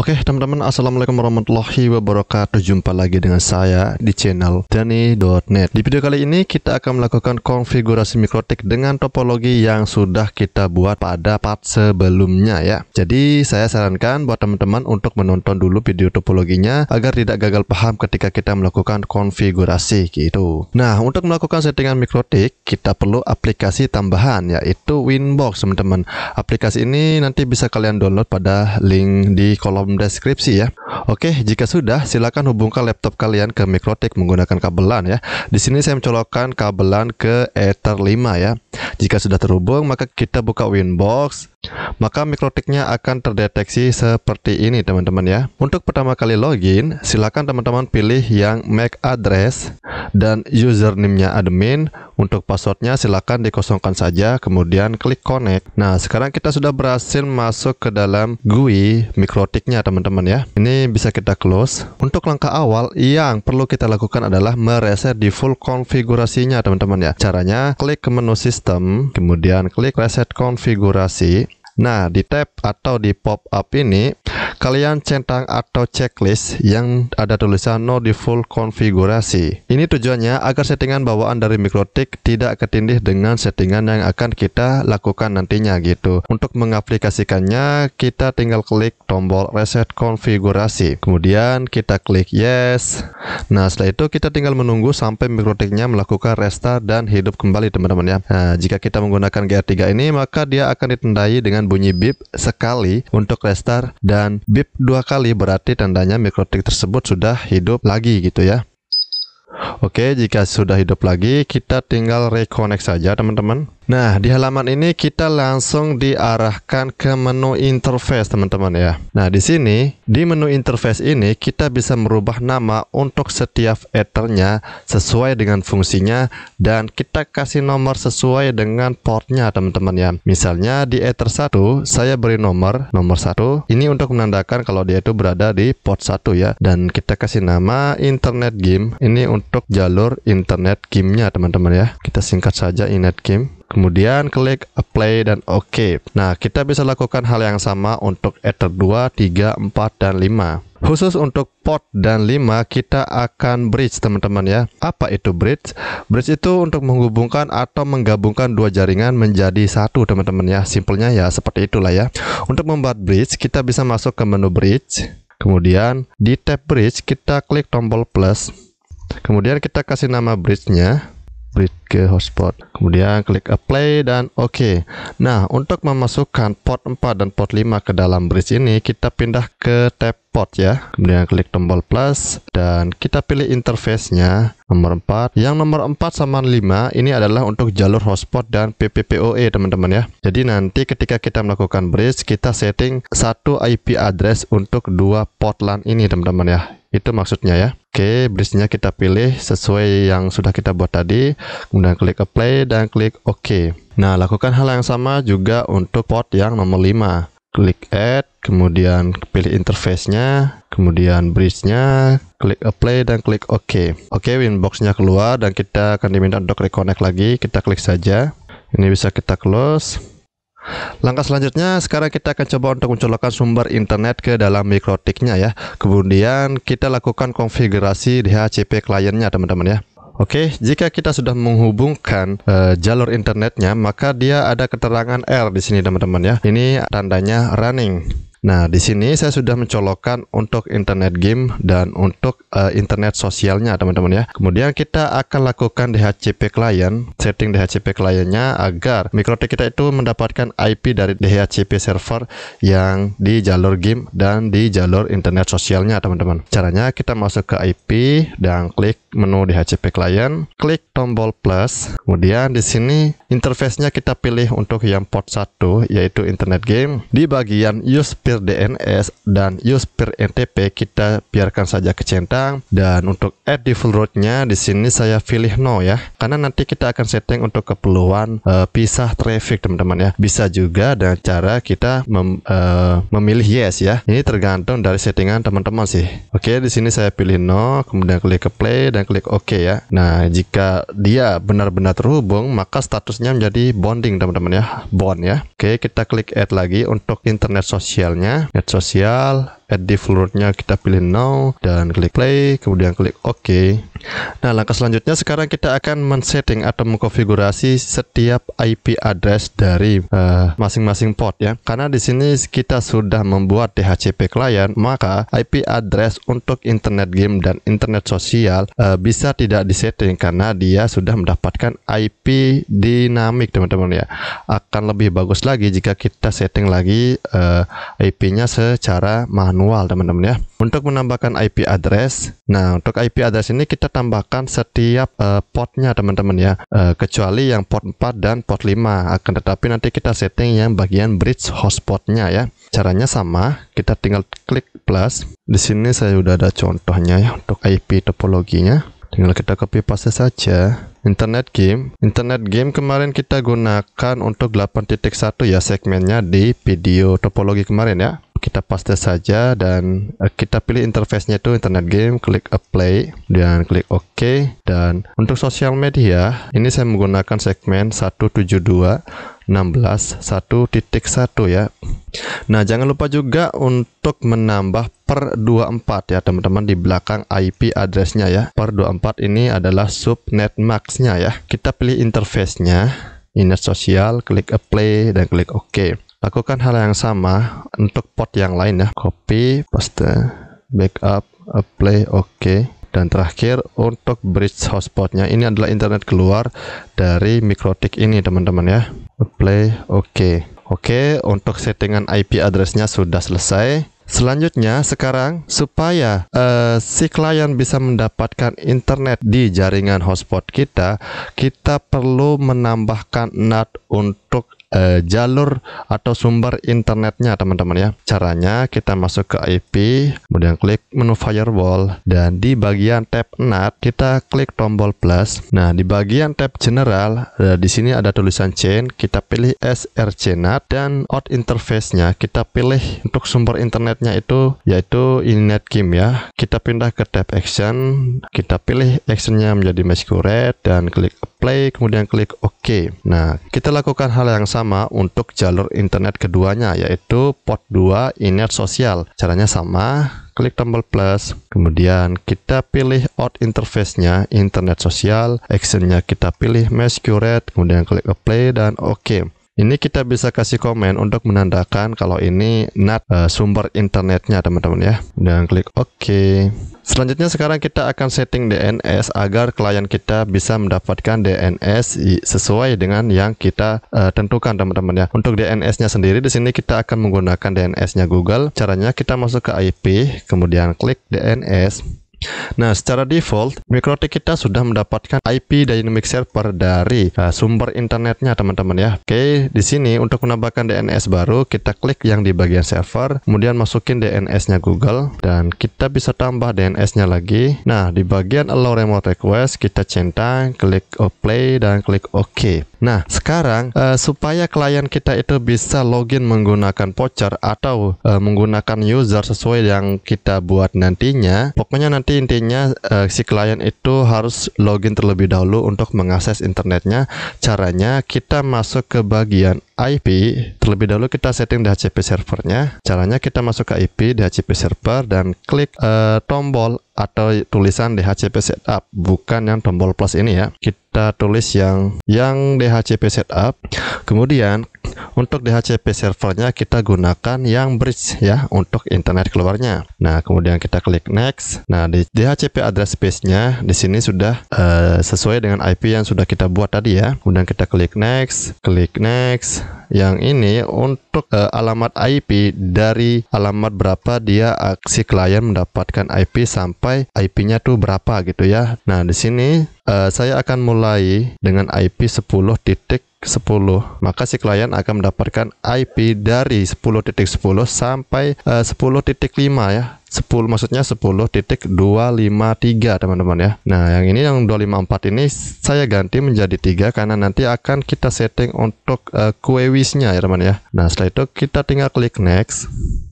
Oke okay, teman-teman Assalamualaikum warahmatullahi wabarakatuh Jumpa lagi dengan saya di channel Dani.net Di video kali ini kita akan melakukan konfigurasi mikrotik Dengan topologi yang sudah kita buat pada part sebelumnya ya Jadi saya sarankan buat teman-teman untuk menonton dulu video topologinya Agar tidak gagal paham ketika kita melakukan konfigurasi gitu Nah untuk melakukan settingan mikrotik Kita perlu aplikasi tambahan yaitu Winbox teman-teman Aplikasi ini nanti bisa kalian download pada link di kolom dalam deskripsi ya. Oke, jika sudah, silakan hubungkan laptop kalian ke Mikrotik menggunakan kabelan ya. Di sini saya mencolokkan kabelan ke Ether 5 ya. Jika sudah terhubung, maka kita buka Winbox, maka mikrotiknya akan terdeteksi seperti ini teman-teman ya. Untuk pertama kali login, silakan teman-teman pilih yang MAC address dan username-nya admin. Untuk passwordnya silakan dikosongkan saja, kemudian klik connect. Nah, sekarang kita sudah berhasil masuk ke dalam GUI mikrotiknya teman-teman ya. Ini bisa kita close. Untuk langkah awal yang perlu kita lakukan adalah mereset default konfigurasinya teman-teman ya. Caranya klik ke menu sistem, kemudian klik reset konfigurasi Nah, di tab atau di pop-up ini kalian centang atau checklist yang ada tulisan no default konfigurasi. Ini tujuannya agar settingan bawaan dari mikrotik tidak ketindih dengan settingan yang akan kita lakukan nantinya gitu. Untuk mengaplikasikannya, kita tinggal klik tombol reset konfigurasi. Kemudian kita klik yes. Nah, setelah itu kita tinggal menunggu sampai mikrotiknya melakukan restart dan hidup kembali teman-teman ya. Nah, jika kita menggunakan GR3 ini, maka dia akan ditandai dengan bunyi bip sekali untuk restart dan Bip dua kali berarti tandanya mikrotik tersebut sudah hidup lagi gitu ya. Oke, jika sudah hidup lagi, kita tinggal reconnect saja teman-teman. Nah, di halaman ini kita langsung diarahkan ke menu interface, teman-teman ya. Nah, di sini di menu interface ini kita bisa merubah nama untuk setiap ethernya sesuai dengan fungsinya dan kita kasih nomor sesuai dengan portnya, teman-teman ya. Misalnya di ether 1 saya beri nomor nomor 1. Ini untuk menandakan kalau dia itu berada di port 1 ya dan kita kasih nama internet game. Ini untuk jalur internet game-nya, teman-teman ya. Kita singkat saja internet game. Kemudian klik apply dan OK. Nah, kita bisa lakukan hal yang sama untuk ether 2, 3, 4, dan 5. Khusus untuk port dan 5 kita akan bridge teman-teman ya. Apa itu bridge? Bridge itu untuk menghubungkan atau menggabungkan dua jaringan menjadi satu teman-teman ya. Simpelnya ya seperti itulah ya. Untuk membuat bridge kita bisa masuk ke menu bridge. Kemudian di tab bridge kita klik tombol plus. Kemudian kita kasih nama bridge-nya upgrade ke hotspot. Kemudian klik apply dan Oke. Nah, untuk memasukkan port 4 dan port 5 ke dalam bridge ini, kita pindah ke tab port ya. Kemudian klik tombol plus dan kita pilih interface-nya nomor 4. Yang nomor 4 sama 5 ini adalah untuk jalur hotspot dan PPPoE teman-teman ya. Jadi nanti ketika kita melakukan bridge, kita setting satu IP address untuk dua port LAN ini teman-teman ya. Itu maksudnya ya. Oke, bridge-nya kita pilih sesuai yang sudah kita buat tadi. Kemudian klik apply dan klik OK. Nah, lakukan hal yang sama juga untuk port yang nomor 5. Klik add, kemudian pilih interface-nya, kemudian bridge-nya, klik apply dan klik OK. Oke, winbox-nya keluar dan kita akan diminta untuk reconnect lagi. Kita klik saja. Ini bisa kita close. Langkah selanjutnya, sekarang kita akan coba untuk mencolokkan sumber internet ke dalam mikrotiknya ya. Kemudian kita lakukan konfigurasi DHCP kliennya teman-teman ya. Oke, jika kita sudah menghubungkan e, jalur internetnya, maka dia ada keterangan R di sini teman-teman ya. Ini tandanya running. Nah, di sini saya sudah mencolokkan untuk internet game dan untuk uh, internet sosialnya, teman-teman ya. Kemudian kita akan lakukan DHCP client, setting DHCP kliennya agar mikrotik kita itu mendapatkan IP dari DHCP server yang di jalur game dan di jalur internet sosialnya, teman-teman. Caranya kita masuk ke IP dan klik menu di HCP client, klik tombol plus. Kemudian di sini interface-nya kita pilih untuk yang port 1 yaitu internet game. Di bagian use peer DNS dan use peer NTP kita biarkan saja ke centang dan untuk add default route-nya di sini saya pilih no ya. Karena nanti kita akan setting untuk keperluan uh, pisah traffic teman-teman ya. Bisa juga dengan cara kita mem, uh, memilih yes ya. Ini tergantung dari settingan teman-teman sih. Oke, di sini saya pilih no, kemudian klik ke play dan kita klik OK ya. Nah, jika dia benar-benar terhubung, maka statusnya menjadi bonding teman-teman ya, bond ya. Oke, kita klik add lagi untuk internet sosialnya. Net sosial add defaultnya kita pilih now dan klik play kemudian klik ok nah langkah selanjutnya sekarang kita akan men-setting atau mengkonfigurasi setiap IP address dari eh, masing-masing uh, port ya karena di sini kita sudah membuat DHCP client maka IP address untuk internet game dan internet sosial uh, bisa tidak disetting karena dia sudah mendapatkan IP dinamik teman-teman ya akan lebih bagus lagi jika kita setting lagi uh, eh, IP-nya secara manual manual teman-teman ya. Untuk menambahkan IP address, nah untuk IP address ini kita tambahkan setiap uh, portnya teman-teman ya, uh, kecuali yang port 4 dan port 5. Akan tetapi nanti kita setting yang bagian bridge hotspotnya ya. Caranya sama, kita tinggal klik plus. Di sini saya sudah ada contohnya ya untuk IP topologinya. Tinggal kita copy paste saja internet game. Internet game kemarin kita gunakan untuk 8.1 ya segmennya di video topologi kemarin ya kita paste saja dan eh, kita pilih interface-nya itu internet game, klik apply dan klik OK. Dan untuk sosial media, ini saya menggunakan segmen 172 ya. Nah, jangan lupa juga untuk menambah per 24 ya teman-teman di belakang IP address-nya ya. Per 24 ini adalah subnet max-nya ya. Kita pilih interface-nya, inner sosial, klik apply dan klik OK. Lakukan hal yang sama untuk port yang lain ya. Copy, paste, backup, apply, oke. Dan terakhir untuk bridge hotspotnya ini adalah internet keluar dari mikrotik ini teman-teman ya. Apply, oke. Oke, untuk settingan IP addressnya sudah selesai. Selanjutnya, sekarang supaya uh, si klien bisa mendapatkan internet di jaringan hotspot kita, kita perlu menambahkan NAT untuk uh, jalur atau sumber internetnya teman-teman ya. Caranya kita masuk ke IP, kemudian klik menu firewall dan di bagian tab NAT kita klik tombol plus. Nah, di bagian tab general uh, di sini ada tulisan chain, kita pilih SRC NAT dan out interface-nya kita pilih untuk sumber internetnya itu yaitu Inetkim ya. Kita pindah ke tab action, kita pilih actionnya menjadi masquerade dan klik apply kemudian klik OK. Nah, kita lakukan hal yang sama sama untuk jalur internet keduanya yaitu port 2 inert sosial. Caranya sama, klik tombol plus, kemudian kita pilih out interface-nya internet sosial, action kita pilih mesh curate, kemudian klik apply dan oke. okay. Ini kita bisa kasih komen untuk menandakan kalau ini NAT uh, eh, sumber internetnya teman-teman ya. Dan klik OK. Selanjutnya sekarang kita akan setting DNS agar klien kita bisa mendapatkan DNS sesuai dengan yang kita uh, tentukan teman-teman ya. Untuk DNS-nya sendiri di sini kita akan menggunakan DNS-nya Google. Caranya kita masuk ke IP, kemudian klik DNS. Nah, secara default, Mikrotik kita sudah mendapatkan IP dynamic server dari uh, sumber internetnya, teman-teman ya. Oke, di sini untuk menambahkan DNS baru, kita klik yang di bagian server, kemudian masukin DNS-nya Google, dan kita bisa tambah DNS-nya lagi. Nah, di bagian allow remote request, kita centang, klik play, dan klik OK. Nah, sekarang uh, supaya klien kita itu bisa login menggunakan voucher atau uh, menggunakan user sesuai yang kita buat nantinya, pokoknya nanti Nanti intinya uh, si klien itu harus login terlebih dahulu untuk mengakses internetnya. Caranya kita masuk ke bagian IP, terlebih dahulu kita setting DHCP servernya. Caranya kita masuk ke IP DHCP server dan klik uh, tombol atau tulisan DHCP setup, bukan yang tombol plus ini ya. Kita tulis yang yang DHCP setup. Kemudian untuk DHCP servernya kita gunakan yang bridge ya untuk internet keluarnya. Nah, kemudian kita klik next. Nah, di DHCP address space-nya di sini sudah uh, sesuai dengan IP yang sudah kita buat tadi ya. Kemudian kita klik next, klik next yang ini untuk uh, alamat IP dari alamat berapa dia aksi eh, klien mendapatkan IP sampai IP-nya tuh berapa gitu ya. Nah, di sini uh, saya akan mulai dengan IP 10.10 maka si klien akan mendapatkan IP dari 10.10 .10 sampai eh, uh, 10.5 ya 10 maksudnya 10.253 teman-teman ya Nah yang ini yang 254 ini saya ganti menjadi 3 karena nanti akan kita setting untuk uh, eh, queries nya ya teman ya Nah setelah itu kita tinggal klik next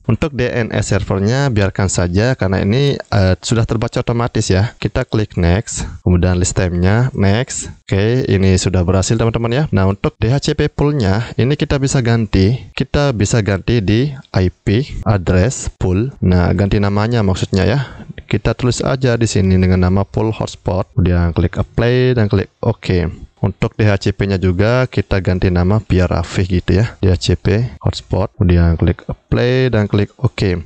untuk DNS servernya biarkan saja karena ini uh, sudah terbaca otomatis ya. Kita klik next, kemudian list time-nya next. Oke, okay, ini sudah berhasil teman-teman ya. Nah, untuk DHCP pool-nya ini kita bisa ganti. Kita bisa ganti di IP address pool. Nah, ganti namanya maksudnya ya. Kita tulis aja di sini dengan nama pool hotspot. Kemudian klik apply dan klik oke. OK. Untuk DHCP-nya juga kita ganti nama biar Rafih gitu ya. DHCP hotspot, kemudian klik play dan klik OK.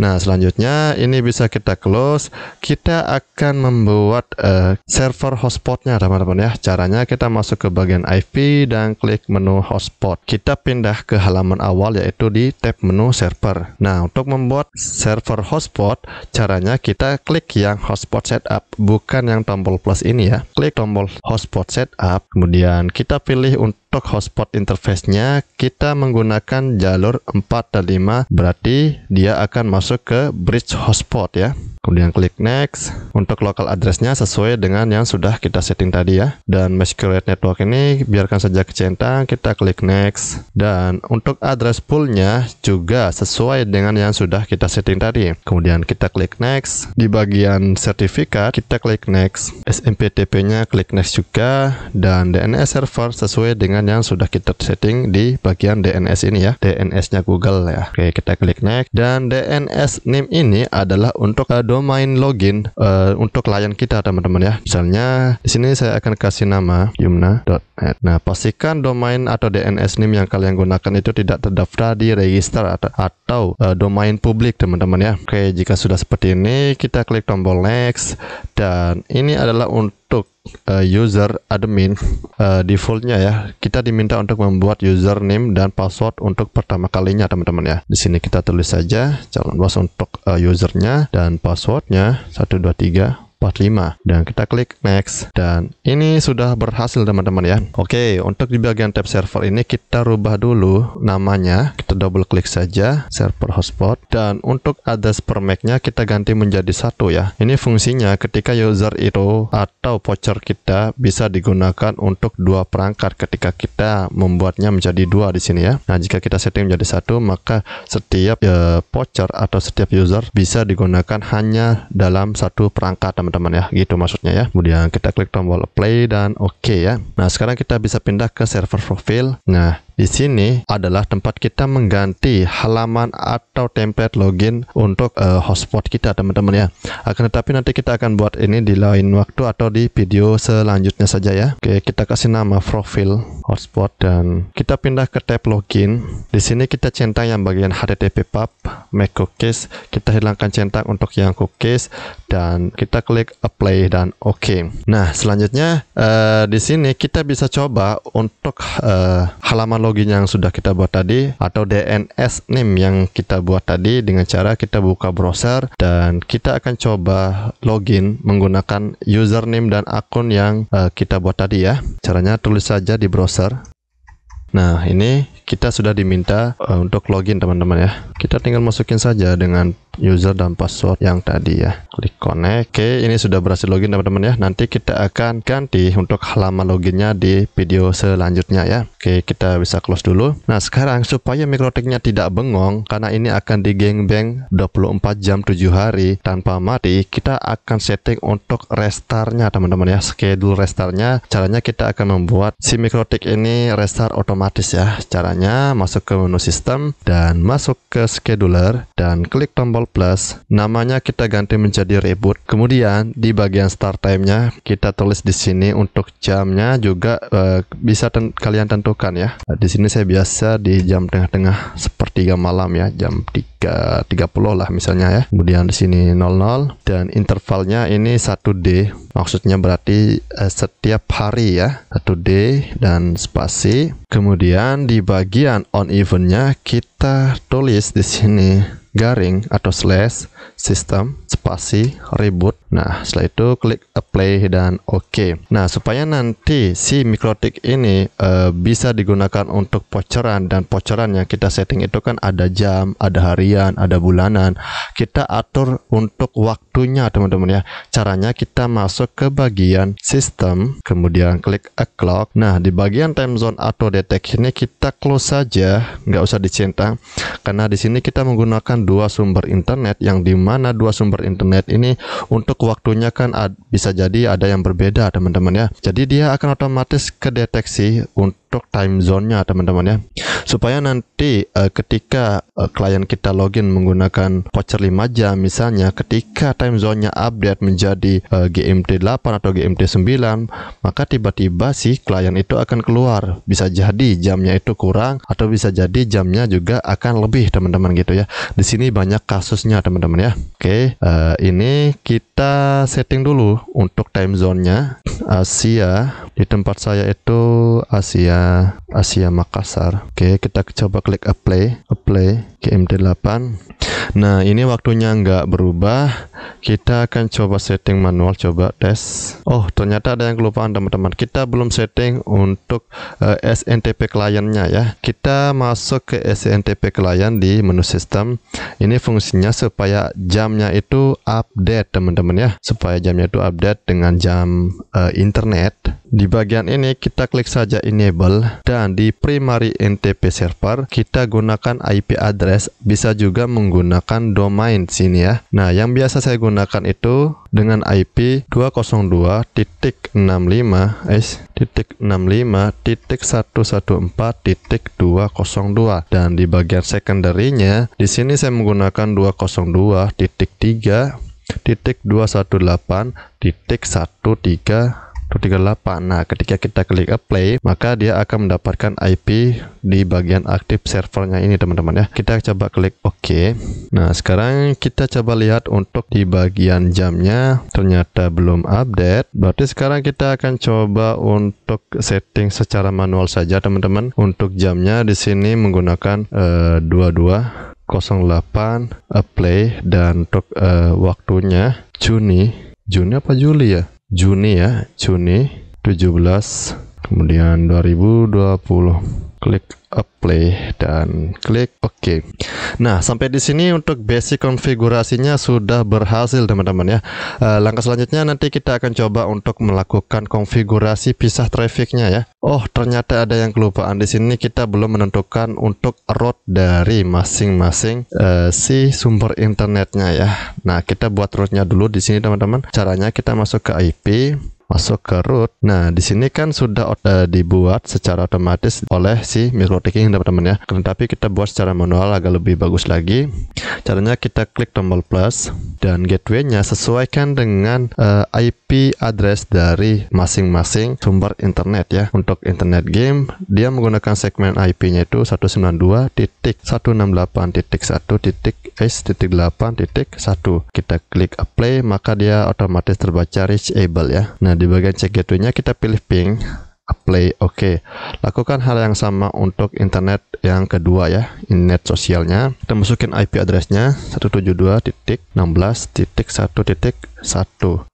Nah, selanjutnya ini bisa kita close. Kita akan membuat uh, server hotspotnya teman-teman ya. Caranya kita masuk ke bagian IP dan klik menu hotspot. Kita pindah ke halaman awal yaitu di tab menu server. Nah, untuk membuat server hotspot, caranya kita klik yang hotspot setup, bukan yang tombol plus ini ya. Klik tombol hotspot setup tab. Kemudian kita pilih untuk hotspot interface-nya, kita menggunakan jalur 4 dan 5, berarti dia akan masuk ke bridge hotspot ya kemudian klik next untuk local addressnya sesuai dengan yang sudah kita setting tadi ya dan masquerade network ini biarkan saja ke centang. kita klik next dan untuk address poolnya juga sesuai dengan yang sudah kita setting tadi kemudian kita klik next di bagian sertifikat kita klik next SMPTP nya klik next juga dan DNS server sesuai dengan yang sudah kita setting di bagian DNS ini ya DNS nya Google ya Oke kita klik next dan DNS name ini adalah untuk uh, domain login uh, untuk klien kita teman-teman ya. Misalnya di sini saya akan kasih nama yumna.net. Nah, pastikan domain atau DNS name yang kalian gunakan itu tidak terdaftar di register atau, atau uh, domain publik teman-teman ya. Oke, jika sudah seperti ini kita klik tombol next dan ini adalah untuk untuk uh, user admin uh, defaultnya ya kita diminta untuk membuat username dan password untuk pertama kalinya teman-teman ya di sini kita tulis saja calon bos untuk uh, usernya dan passwordnya 123 45 dan kita klik next dan ini sudah berhasil teman-teman ya Oke untuk di bagian tab server ini kita rubah dulu namanya kita double klik saja server hotspot dan untuk address per MAC nya kita ganti menjadi satu ya ini fungsinya ketika user itu atau voucher kita bisa digunakan untuk dua perangkat ketika kita membuatnya menjadi dua di sini ya Nah jika kita setting menjadi satu maka setiap voucher eh, voucher atau setiap user bisa digunakan hanya dalam satu perangkat teman teman-teman ya gitu maksudnya ya kemudian kita klik tombol play dan oke okay ya nah sekarang kita bisa pindah ke server profil nah di sini adalah tempat kita mengganti halaman atau template login untuk uh, hotspot kita teman-teman ya. Akan tetapi nanti kita akan buat ini di lain waktu atau di video selanjutnya saja ya. Oke, kita kasih nama profil hotspot dan kita pindah ke tab login. Di sini kita centang yang bagian HTTP pub, make cookies, kita hilangkan centang untuk yang cookies dan kita klik apply dan OK. Nah, selanjutnya uh, di sini kita bisa coba untuk uh, halaman Login yang sudah kita buat tadi atau DNS name yang kita buat tadi dengan cara kita buka browser dan kita akan coba login menggunakan username dan akun yang uh, kita buat tadi ya. Caranya tulis saja di browser. Nah, ini kita sudah diminta uh, untuk login teman-teman ya. Kita tinggal masukin saja dengan user dan password yang tadi ya klik connect oke ini sudah berhasil login teman-teman ya nanti kita akan ganti untuk halaman loginnya di video selanjutnya ya oke kita bisa close dulu nah sekarang supaya mikrotiknya tidak bengong karena ini akan digengbang 24 jam 7 hari tanpa mati kita akan setting untuk restartnya teman-teman ya schedule restartnya caranya kita akan membuat si mikrotik ini restart otomatis ya caranya masuk ke menu sistem dan masuk ke scheduler dan klik tombol plus, namanya kita ganti menjadi reboot. Kemudian di bagian start time-nya kita tulis di sini untuk jamnya juga uh, bisa ten kalian tentukan ya. Nah, di sini saya biasa di jam tengah-tengah sepertiga malam ya, jam 3.30 lah misalnya ya. Kemudian di sini 00 dan intervalnya ini 1D. Maksudnya berarti uh, setiap hari ya, 1D dan spasi. Kemudian di bagian on eventnya kita tulis di sini garing atau slash system spasi reboot nah setelah itu klik apply dan ok nah supaya nanti si mikrotik ini uh, bisa digunakan untuk pocheran dan poceran yang kita setting itu kan ada jam ada harian ada bulanan kita atur untuk waktunya teman-teman ya caranya kita masuk ke bagian sistem kemudian klik a clock nah di bagian time zone atau detect ini kita close saja nggak usah dicentang karena di sini kita menggunakan dua sumber internet yang dimana dua sumber internet ini untuk waktunya kan ad, bisa jadi ada yang berbeda teman-teman ya jadi dia akan otomatis kedeteksi untuk time zone-nya teman-teman ya supaya nanti uh, ketika uh, klien kita login menggunakan voucher 5 jam misalnya ketika time zone-nya update menjadi uh, GMT 8 atau GMT 9 maka tiba-tiba si klien itu akan keluar bisa jadi jamnya itu kurang atau bisa jadi jamnya juga akan lebih teman-teman gitu ya di sini banyak kasusnya teman-teman ya oke uh, ini kita setting dulu untuk time zone-nya Asia di tempat saya itu Asia Asia Makassar. Oke, kita coba klik apply, apply GMD 8. Nah, ini waktunya nggak berubah. Kita akan coba setting manual, coba tes. Oh, ternyata ada yang kelupaan teman-teman. Kita belum setting untuk uh, eh, SNTP kliennya ya. Kita masuk ke SNTP klien di menu sistem. Ini fungsinya supaya jamnya itu update teman-teman ya. Supaya jamnya itu update dengan jam uh, internet. Di bagian ini kita klik saja enable dan di primary NTP server kita gunakan IP address bisa juga menggunakan menggunakan domain sini ya. Nah, yang biasa saya gunakan itu dengan IP 202.65.65.114.202 eh, titik 65 titik 114 titik 202 dan di bagian secondary-nya di sini saya menggunakan 202 titik 3 titik 218 titik 13 238. Nah, ketika kita klik apply, maka dia akan mendapatkan IP di bagian aktif servernya ini, teman-teman ya. Kita coba klik OK. Nah, sekarang kita coba lihat untuk di bagian jamnya ternyata belum update. Berarti sekarang kita akan coba untuk setting secara manual saja, teman-teman. Untuk jamnya di sini menggunakan uh, 22 08 apply dan untuk uh, waktunya Juni Juni apa Juli ya Juni ya, Juni 17 kemudian 2020. Klik apply dan klik oke. OK. Nah, sampai di sini untuk basic konfigurasinya sudah berhasil teman-teman ya. E, langkah selanjutnya nanti kita akan coba untuk melakukan konfigurasi pisah trafficnya ya. Oh, ternyata ada yang kelupaan di sini kita belum menentukan untuk route dari masing-masing e, si sumber internetnya ya. Nah, kita buat route-nya dulu di sini teman-teman. Caranya kita masuk ke IP, masuk ke root. Nah, di sini kan sudah uh, dibuat secara otomatis oleh si Microtik teman-teman ya. Tetapi kita buat secara manual agak lebih bagus lagi. Caranya kita klik tombol plus dan gateway-nya sesuaikan dengan uh, eh, IP address dari masing-masing sumber internet ya. Untuk internet game dia menggunakan segmen IP-nya itu 192.168.1.h.8.1. Kita klik apply maka dia otomatis terbaca reachable ya. Nah, di bagian check gateway-nya kita pilih ping apply oke okay. lakukan hal yang sama untuk internet yang kedua ya internet sosialnya kita masukin IP addressnya 172.16.1.1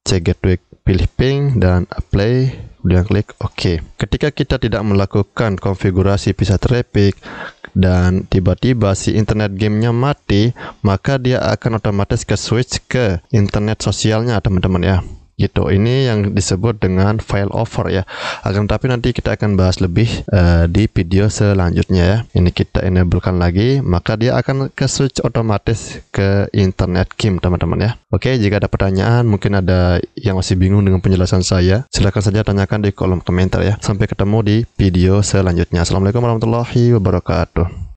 cgateway pilih ping dan apply kemudian klik oke. Ketika kita tidak melakukan konfigurasi pisah traffic dan tiba-tiba si internet gamenya mati, maka dia akan otomatis ke switch ke internet sosialnya teman-teman ya gitu. Ini yang disebut dengan file over ya. Akan tapi nanti kita akan bahas lebih uh, di video selanjutnya ya. Ini kita enablekan lagi, maka dia akan ke switch otomatis ke internet Kim teman-teman ya. Oke, jika ada pertanyaan, mungkin ada yang masih bingung dengan penjelasan saya, silahkan saja tanyakan di kolom komentar ya. Sampai ketemu di video selanjutnya. Assalamualaikum warahmatullahi wabarakatuh.